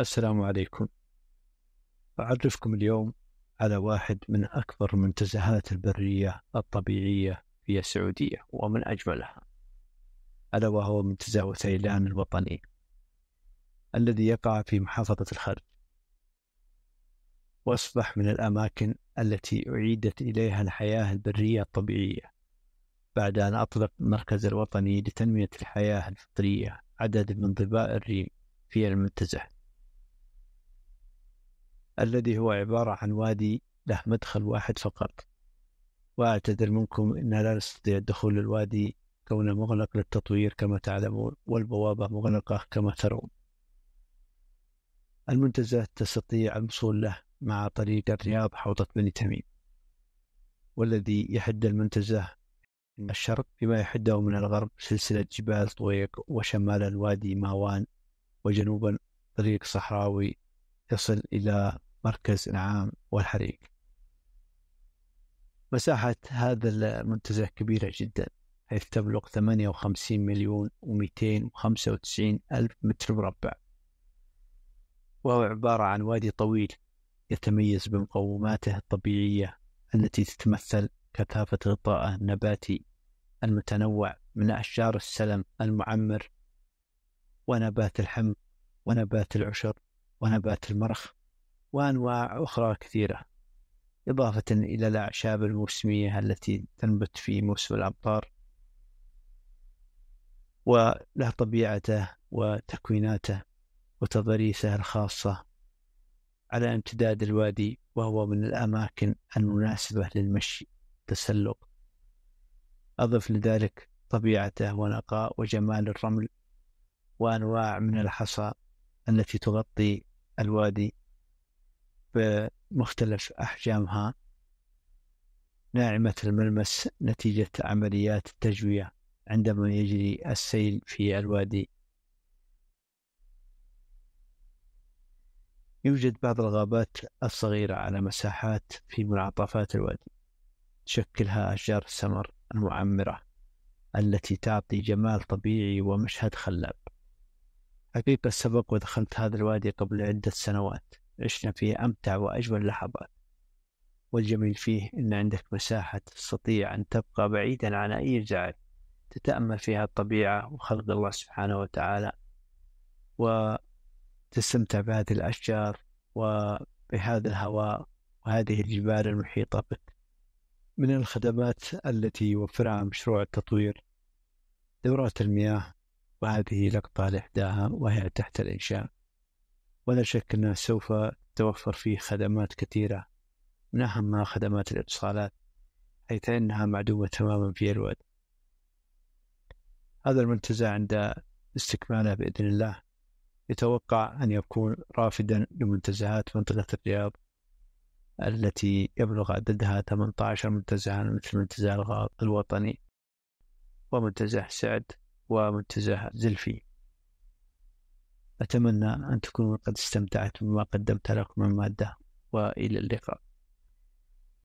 السلام عليكم أعرفكم اليوم على واحد من أكبر المنتزهات البرية الطبيعية في السعودية ومن أجملها ألا وهو منتزه سيلان الوطني الذي يقع في محافظة الخرج وأصبح من الأماكن التي أعيدت إليها الحياة البرية الطبيعية بعد أن أطلق المركز الوطني لتنمية الحياة الفطرية عدد من ضباء الريم في المنتزه الذي هو عبارة عن وادي له مدخل واحد فقط وأعتذر منكم إن لا نستطيع الدخول للوادي كونه مغلق للتطوير كما تعلمون والبوابة مغلقة كما ترون المنتزه تستطيع الوصول له مع طريق الرياض حوضة بني تميم والذي يحد المنتزه من الشرق بما يحده من الغرب سلسلة جبال طويق وشمال الوادي ماوان وجنوبا طريق صحراوي يصل إلى مركز إنعام والحريق مساحة هذا المنتزه كبيرة جدا حيث تبلغ 58 مليون و295 ألف متر مربع وهو عبارة عن وادي طويل يتميز بمقوماته الطبيعية التي تتمثل كثافة غطائه النباتي المتنوع من أشجار السلم المعمر ونبات الحمض ونبات العشر ونبات المرخ وأنواع أخرى كثيرة إضافة إلى الأعشاب الموسمية التي تنبت في موسم الأمطار وله طبيعته وتكويناته وتضاريسه الخاصة على امتداد الوادي وهو من الأماكن المناسبة للمشي والتسلق أضف لذلك طبيعته ونقاء وجمال الرمل وأنواع من الحصى التي تغطي الوادي بمختلف أحجامها ناعمة الملمس نتيجة عمليات التجوية عندما يجري السيل في الوادي يوجد بعض الغابات الصغيرة على مساحات في منعطفات الوادي تشكلها أشجار السمر المعمرة التي تعطي جمال طبيعي ومشهد خلاب حقيقة سبق ودخلت هذا الوادي قبل عدة سنوات عشنا فيه أمتع وأجمل لحظات والجميل فيه أن عندك مساحة تستطيع أن تبقى بعيدا عن أي زعل تتأمل فيها الطبيعة وخلق الله سبحانه وتعالى وتستمتع بهذه الأشجار وبهذا الهواء وهذه الجبال المحيطة بك من الخدمات التي يوفرها مشروع التطوير دورات المياه وهذه لقطة لإحداها وهي تحت الإنشاء ولا شك أنه سوف توفر فيه خدمات كثيرة من أهمها خدمات الاتصالات حيث أنها معدومة تماما في الواد هذا المنتزع عند استكماله بإذن الله يتوقع أن يكون رافدا لمنتزهات منطقة الرياض التي يبلغ عددها 18 منتزعا مثل منتزع الغاض الوطني ومنتزع سعد ومنتزع زلفي أتمنى أن تكونوا قد استمتعتم بما قدمت لكم من مادة وإلى اللقاء